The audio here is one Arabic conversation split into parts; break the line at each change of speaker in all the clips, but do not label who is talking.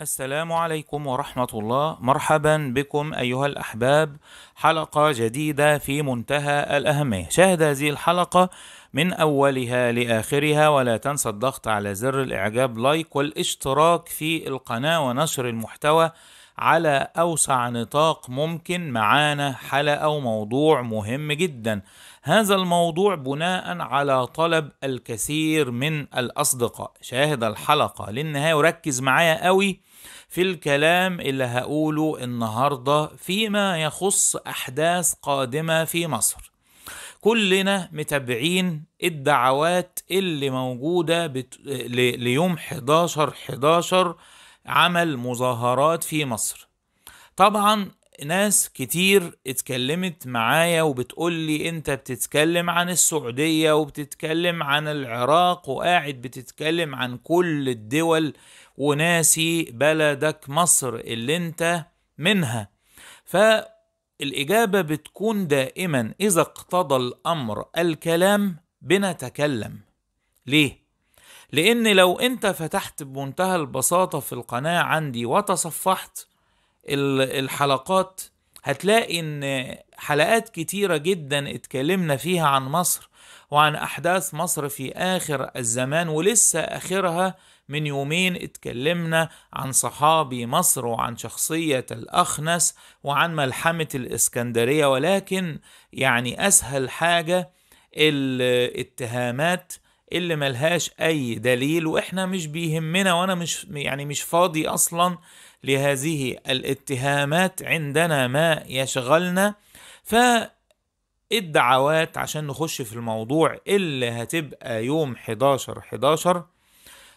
السلام عليكم ورحمة الله مرحبا بكم أيها الأحباب حلقة جديدة في منتهى الأهمية شاهد هذه الحلقة من أولها لآخرها ولا تنسى الضغط على زر الإعجاب لايك والاشتراك في القناة ونشر المحتوى على أوسع نطاق ممكن معانا حلقة وموضوع مهم جدا هذا الموضوع بناء على طلب الكثير من الأصدقاء شاهد الحلقة للنهاية وركز معايا قوي في الكلام اللي هقوله النهارده فيما يخص احداث قادمه في مصر كلنا متابعين الدعوات اللي موجوده بت... ل... ليوم 11 11 عمل مظاهرات في مصر طبعا ناس كتير اتكلمت معايا وبتقول لي انت بتتكلم عن السعودية وبتتكلم عن العراق وقاعد بتتكلم عن كل الدول وناسي بلدك مصر اللي انت منها فالإجابة بتكون دائما إذا اقتضى الأمر الكلام بنتكلم ليه؟ لأن لو أنت فتحت بمنتهى البساطة في القناة عندي وتصفحت الحلقات هتلاقي ان حلقات كتيرة جدا اتكلمنا فيها عن مصر وعن احداث مصر في اخر الزمان ولسه اخرها من يومين اتكلمنا عن صحابي مصر وعن شخصية الأخنس وعن ملحمة الإسكندرية ولكن يعني أسهل حاجة الاتهامات اللي ملهاش أي دليل وإحنا مش بيهمنا وأنا مش يعني مش فاضي أصلا لهذه الاتهامات عندنا ما يشغلنا ف الدعوات عشان نخش في الموضوع اللي هتبقى يوم 11 11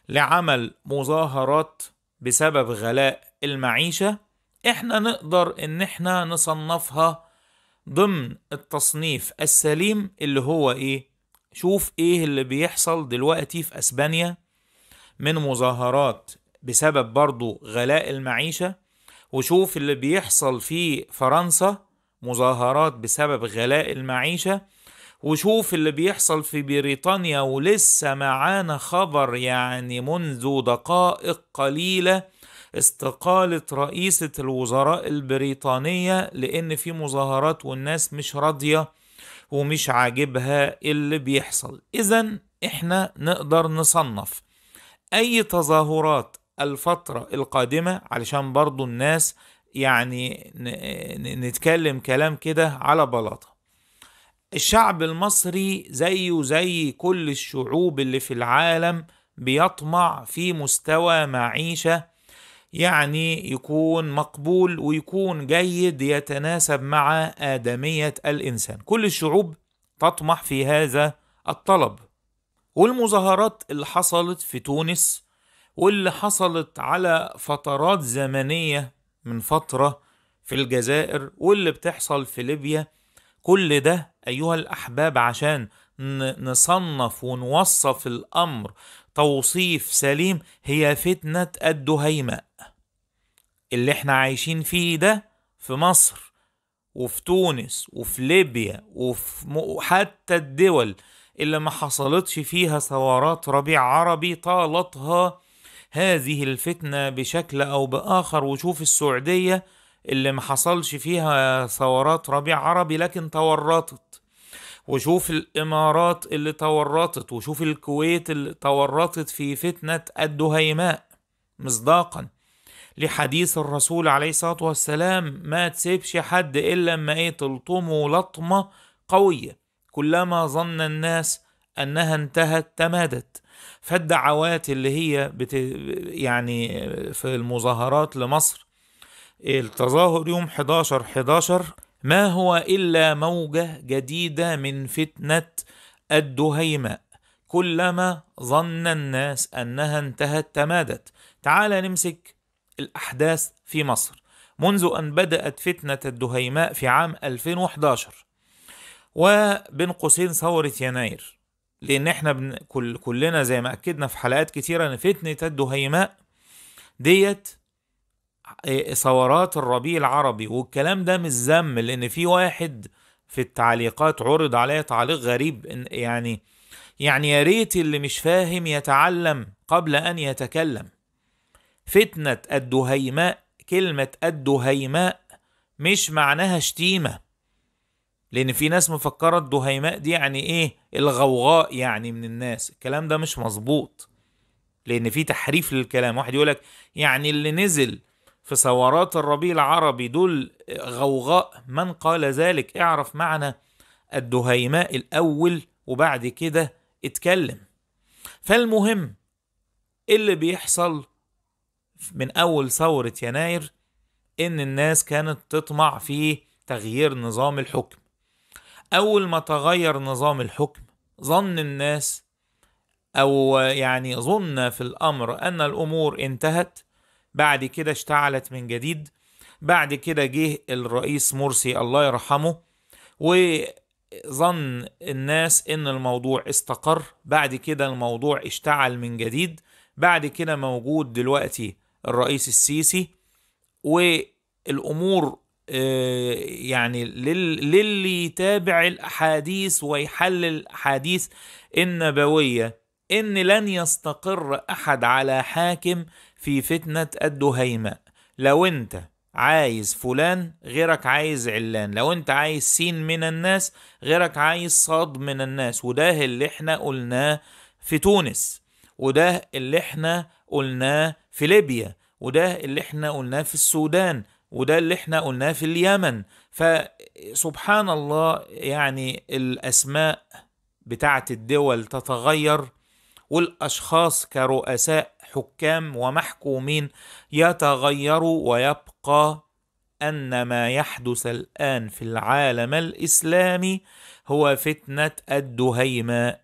لعمل مظاهرات بسبب غلاء المعيشة احنا نقدر ان احنا نصنفها ضمن التصنيف السليم اللي هو ايه شوف ايه اللي بيحصل دلوقتي في اسبانيا من مظاهرات بسبب برضو غلاء المعيشة وشوف اللي بيحصل في فرنسا مظاهرات بسبب غلاء المعيشة وشوف اللي بيحصل في بريطانيا ولسه معانا خبر يعني منذ دقائق قليله استقالة رئيسة الوزراء البريطانية لأن في مظاهرات والناس مش راضية ومش عاجبها اللي بيحصل إذا إحنا نقدر نصنف أي تظاهرات الفترة القادمة علشان برضو الناس يعني نتكلم كلام كده على بلاطة الشعب المصري زيه زي كل الشعوب اللي في العالم بيطمع في مستوى معيشة يعني يكون مقبول ويكون جيد يتناسب مع آدمية الإنسان كل الشعوب تطمح في هذا الطلب والمظاهرات اللي حصلت في تونس واللي حصلت على فترات زمنية من فترة في الجزائر واللي بتحصل في ليبيا كل ده أيها الأحباب عشان نصنف ونوصف الأمر توصيف سليم هي فتنة الدهيماء اللي احنا عايشين فيه ده في مصر وفي تونس وفي ليبيا وفي حتى الدول اللي ما حصلتش فيها ثورات ربيع عربي طالتها هذه الفتنة بشكل أو بآخر وشوف السعودية اللي ما حصلش فيها ثورات ربيع عربي لكن تورطت وشوف الامارات اللي تورطت وشوف الكويت اللي تورطت في فتنه الدهيماء مصداقا لحديث الرسول عليه الصلاه والسلام ما تسيبش حد الا ما ايه تلطمه لطمه قويه كلما ظن الناس انها انتهت تمادت فالدعوات اللي هي بت يعني في المظاهرات لمصر التظاهر يوم 11 11 ما هو إلا موجة جديدة من فتنة الدهيماء كلما ظن الناس أنها انتهت تمادت تعال نمسك الأحداث في مصر منذ أن بدأت فتنة الدهيماء في عام 2011 وبين قوسين ثورة يناير لأن احنا بن... كل... كلنا زي ما أكدنا في حلقات كتيرة أن فتنة الدهيماء ديت إيه، ثورات الربيع العربي والكلام ده مش ذم لان في واحد في التعليقات عرض عليه تعليق غريب يعني يعني يا ريت اللي مش فاهم يتعلم قبل ان يتكلم فتنة الدهيماء كلمة الدهيماء مش معناها شتيمة لأن في ناس مفكرة الدهيماء دي يعني إيه الغوغاء يعني من الناس الكلام ده مش مظبوط لأن في تحريف للكلام واحد يقولك يعني اللي نزل في ثورات الربيع العربي دول غوغاء من قال ذلك اعرف معنى الدهيماء الأول وبعد كده اتكلم فالمهم اللي بيحصل من أول ثورة يناير إن الناس كانت تطمع في تغيير نظام الحكم أول ما تغير نظام الحكم ظن الناس أو يعني ظن في الأمر أن الأمور انتهت بعد كده اشتعلت من جديد بعد كده جه الرئيس مرسي الله يرحمه وظن الناس ان الموضوع استقر بعد كده الموضوع اشتعل من جديد بعد كده موجود دلوقتي الرئيس السيسي والامور آه، يعني للي يتابع الاحاديث ويحلل الاحاديث النبويه ان لن يستقر احد على حاكم في فتنه الدهيمه لو انت عايز فلان غيرك عايز علان لو انت عايز سين من الناس غيرك عايز صاد من الناس وده اللي احنا قلناه في تونس وده اللي احنا قلناه في ليبيا وده اللي احنا قلناه في السودان وده اللي احنا قلناه في اليمن فسبحان الله يعني الاسماء بتاعت الدول تتغير والأشخاص كرؤساء حكام ومحكومين يتغيروا ويبقى أن ما يحدث الآن في العالم الإسلامي هو فتنة الدهيماء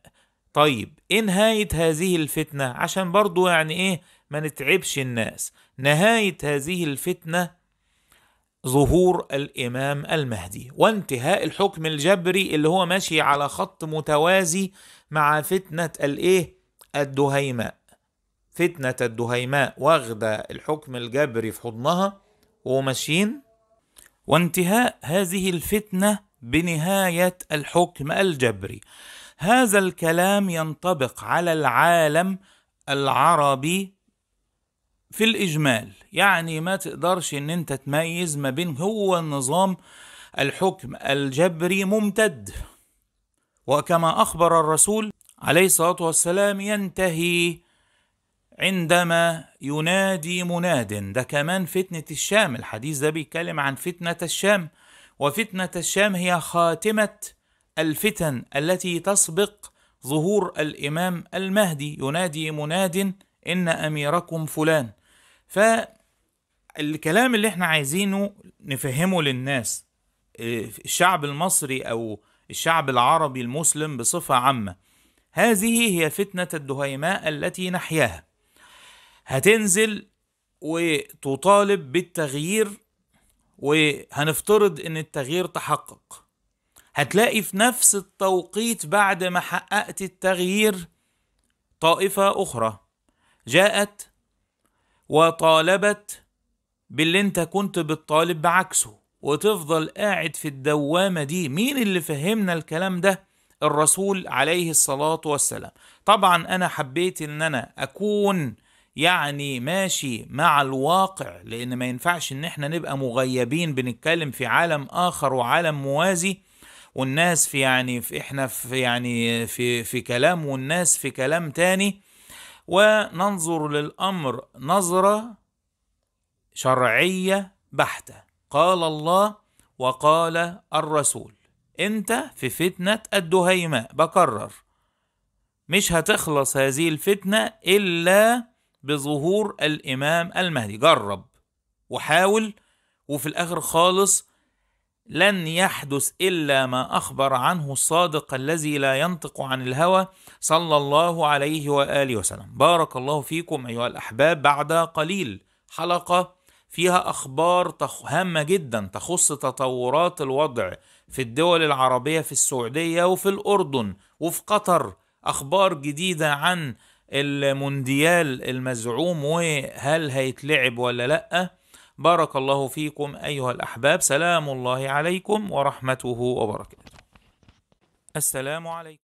طيب إيه نهاية هذه الفتنة عشان برضو يعني إيه ما نتعبش الناس نهاية هذه الفتنة ظهور الإمام المهدي وانتهاء الحكم الجبري اللي هو ماشي على خط متوازي مع فتنة الإيه الدهيماء فتنة الدهيماء واخدة الحكم الجبري في حضنها وماشيين وانتهاء هذه الفتنة بنهاية الحكم الجبري هذا الكلام ينطبق على العالم العربي في الإجمال يعني ما تقدرش ان انت تميز ما بين هو النظام الحكم الجبري ممتد وكما أخبر الرسول عليه الصلاه والسلام ينتهي عندما ينادي مناد ده كمان فتنه الشام الحديث ده بيتكلم عن فتنه الشام وفتنه الشام هي خاتمه الفتن التي تسبق ظهور الامام المهدي ينادي مناد ان اميركم فلان فالكلام اللي احنا عايزينه نفهمه للناس آه، الشعب المصري او الشعب العربي المسلم بصفه عامه هذه هي فتنة الدهيماء التي نحياها هتنزل وتطالب بالتغيير وهنفترض ان التغيير تحقق هتلاقي في نفس التوقيت بعد ما حققت التغيير طائفة أخرى جاءت وطالبت باللي انت كنت بتطالب بعكسه وتفضل قاعد في الدوامة دي مين اللي فهمنا الكلام ده الرسول عليه الصلاة والسلام طبعا أنا حبيت أن أنا أكون يعني ماشي مع الواقع لأن ما ينفعش أن احنا نبقى مغيبين بنتكلم في عالم آخر وعالم موازي والناس في يعني في احنا في يعني في في كلام والناس في كلام تاني وننظر للامر نظره شرعيه بحته قال الله وقال الرسول انت في فتنة الدهيماء بكرر مش هتخلص هذه الفتنة إلا بظهور الإمام المهدي جرب وحاول وفي الآخر خالص لن يحدث إلا ما أخبر عنه الصادق الذي لا ينطق عن الهوى صلى الله عليه وآله وسلم بارك الله فيكم أيها الأحباب بعد قليل حلقة فيها أخبار هامة جدا تخص تطورات الوضع في الدول العربية في السعودية وفي الأردن وفي قطر أخبار جديدة عن المونديال المزعوم وهل هيتلعب ولا لأ بارك الله فيكم أيها الأحباب سلام الله عليكم ورحمته وبركاته السلام عليكم